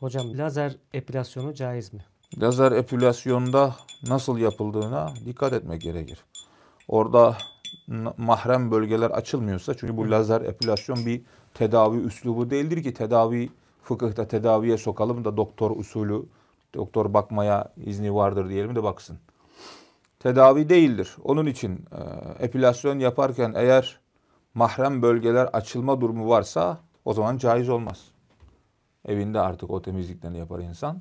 Hocam lazer epilasyonu caiz mi? Lazer epilasyonda nasıl yapıldığına dikkat etmek gerekir. Orada mahrem bölgeler açılmıyorsa çünkü bu lazer epilasyon bir tedavi üslubu değildir ki tedavi fıkıhta tedaviye sokalım da doktor usulü doktor bakmaya izni vardır diyelim de baksın. Tedavi değildir. Onun için e, epilasyon yaparken eğer mahrem bölgeler açılma durumu varsa o zaman caiz olmaz. Evinde artık o temizliklerini yapar insan.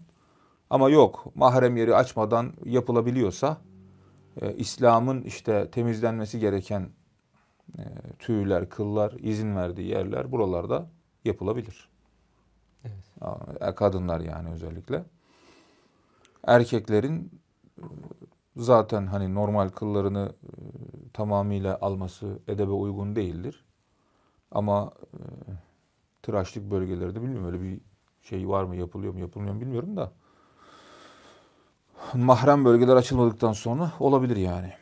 Ama yok mahrem yeri açmadan yapılabiliyorsa e, İslam'ın işte temizlenmesi gereken e, tüyler, kıllar, izin verdiği yerler buralarda yapılabilir. Evet. E, kadınlar yani özellikle. Erkeklerin e, zaten hani normal kıllarını e, tamamıyla alması edebe uygun değildir. Ama tıraşlık bölgelerde bilmiyorum öyle bir şey var mı yapılıyor mu yapılmıyor mu bilmiyorum da mahrem bölgeler açılmadıktan sonra olabilir yani.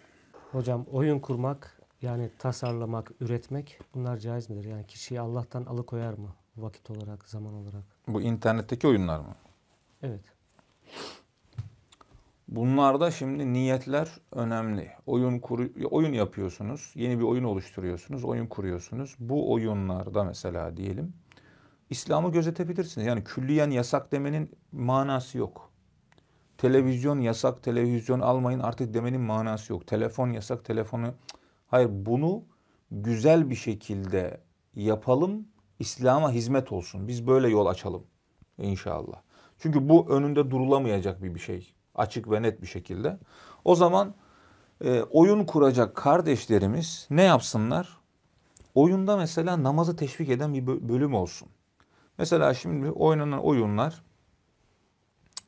Hocam oyun kurmak yani tasarlamak, üretmek bunlar caiz midir? Yani kişiyi Allah'tan alıkoyar mı vakit olarak, zaman olarak? Bu internetteki oyunlar mı? Evet. Bunlarda şimdi niyetler önemli. Oyun kur oyun yapıyorsunuz, yeni bir oyun oluşturuyorsunuz, oyun kuruyorsunuz. Bu oyunlarda mesela diyelim İslam'ı gözetebilirsiniz. Yani külliyen yasak demenin manası yok. Televizyon yasak, televizyon almayın artık demenin manası yok. Telefon yasak, telefonu... Hayır bunu güzel bir şekilde yapalım, İslam'a hizmet olsun. Biz böyle yol açalım inşallah. Çünkü bu önünde durulamayacak bir bir şey. Açık ve net bir şekilde. O zaman e, oyun kuracak kardeşlerimiz ne yapsınlar? Oyunda mesela namazı teşvik eden bir bölüm olsun. Mesela şimdi oynanan oyunlar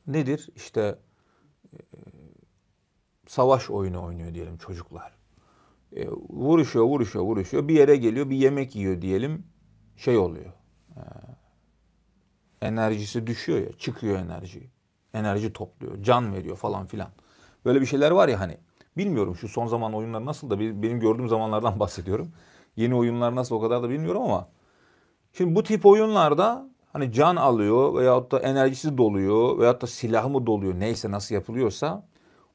nedir? İşte e, savaş oyunu oynuyor diyelim çocuklar. E, vuruşuyor, vuruşuyor, vuruşuyor. Bir yere geliyor, bir yemek yiyor diyelim. Şey oluyor. E, enerjisi düşüyor ya, çıkıyor enerji. Enerji topluyor, can veriyor falan filan. Böyle bir şeyler var ya hani. Bilmiyorum şu son zaman oyunlar nasıl da benim gördüğüm zamanlardan bahsediyorum. Yeni oyunlar nasıl o kadar da bilmiyorum ama Şimdi bu tip oyunlarda hani can alıyor veyahut da enerjisi doluyor veyahut da silah mı doluyor neyse nasıl yapılıyorsa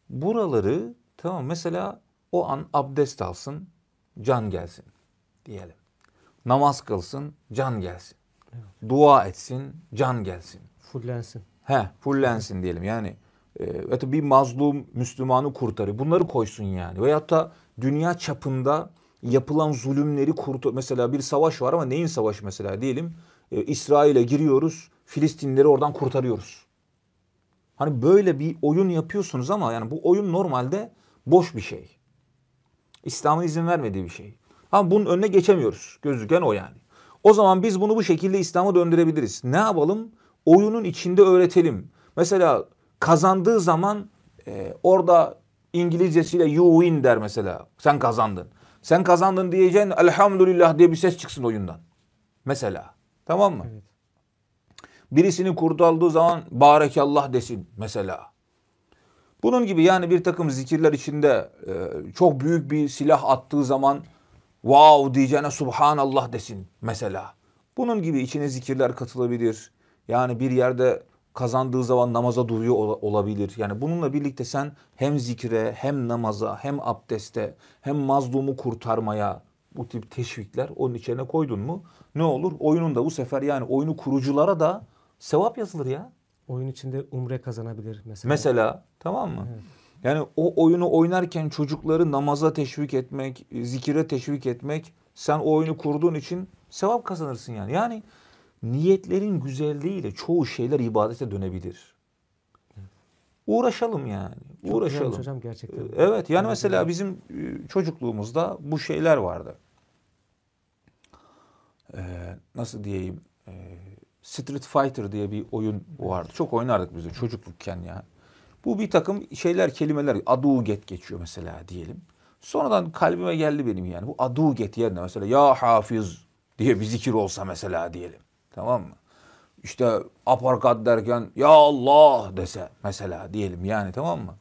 buraları tamam mesela o an abdest alsın can gelsin diyelim. Namaz kılsın can gelsin. Dua etsin can gelsin. Fullensin. He fullensin diyelim yani. E, bir mazlum Müslümanı kurtarır. Bunları koysun yani. Veyahut da dünya çapında yapılan zulümleri kurtu mesela bir savaş var ama neyin savaşı mesela diyelim e, İsrail'e giriyoruz Filistinleri oradan kurtarıyoruz. Hani böyle bir oyun yapıyorsunuz ama yani bu oyun normalde boş bir şey. İslam'ın izin vermediği bir şey. Ama bunun önüne geçemiyoruz. Gözüken o yani. O zaman biz bunu bu şekilde İslam'a döndürebiliriz. Ne yapalım? Oyunun içinde öğretelim. Mesela kazandığı zaman e, orada İngilizcesiyle you win der mesela. Sen kazandın. Sen kazandın diyeceğin elhamdülillah diye bir ses çıksın oyundan. Mesela. Tamam mı? Evet. Birisini kurtardığı zaman barekallah desin mesela. Bunun gibi yani bir takım zikirler içinde e, çok büyük bir silah attığı zaman wow diyeceğine subhanallah desin mesela. Bunun gibi içine zikirler katılabilir. Yani bir yerde kazandığı zaman namaza duruyor olabilir. Yani bununla birlikte sen hem zikre hem namaza hem abdeste hem mazlumu kurtarmaya bu tip teşvikler onun içine koydun mu ne olur? Oyunun da bu sefer yani oyunu kuruculara da sevap yazılır ya. Oyun içinde umre kazanabilir mesela. Mesela tamam mı? Evet. Yani o oyunu oynarken çocukları namaza teşvik etmek, zikire teşvik etmek sen o oyunu kurduğun için sevap kazanırsın yani. Yani niyetlerin güzelliğiyle çoğu şeyler ibadete dönebilir. Uğraşalım yani. Çok uğraşalım. hocam gerçekten. Ee, evet yani mesela bizim e, çocukluğumuzda bu şeyler vardı. Ee, nasıl diyeyim? Ee, Street Fighter diye bir oyun vardı. Çok oynardık biz de çocuklukken ya. Bu bir takım şeyler kelimeler aduget geçiyor mesela diyelim. Sonradan kalbime geldi benim yani. Bu aduget yerine mesela ya hafiz diye bir zikir olsa mesela diyelim. Tamam mı? İşte aparkat derken ya Allah dese mesela diyelim yani tamam mı?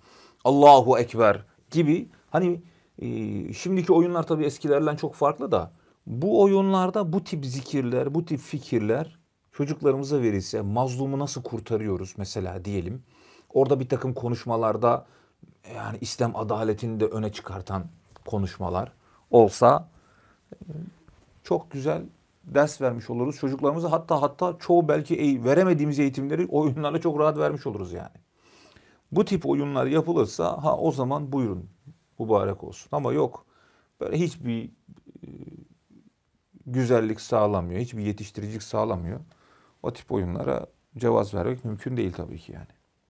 Allahu Ekber gibi hani e, şimdiki oyunlar tabii eskilerden çok farklı da bu oyunlarda bu tip zikirler, bu tip fikirler çocuklarımıza verilse mazlumu nasıl kurtarıyoruz mesela diyelim. Orada bir takım konuşmalarda yani İslam adaletini de öne çıkartan konuşmalar olsa e, çok güzel ders vermiş oluruz. Çocuklarımıza hatta hatta çoğu belki veremediğimiz eğitimleri oyunlarla çok rahat vermiş oluruz yani. Bu tip oyunlar yapılırsa ha o zaman buyurun mübarek olsun. Ama yok böyle hiçbir e, güzellik sağlamıyor, hiçbir yetiştiricilik sağlamıyor. O tip oyunlara cevaz vermek mümkün değil tabii ki yani.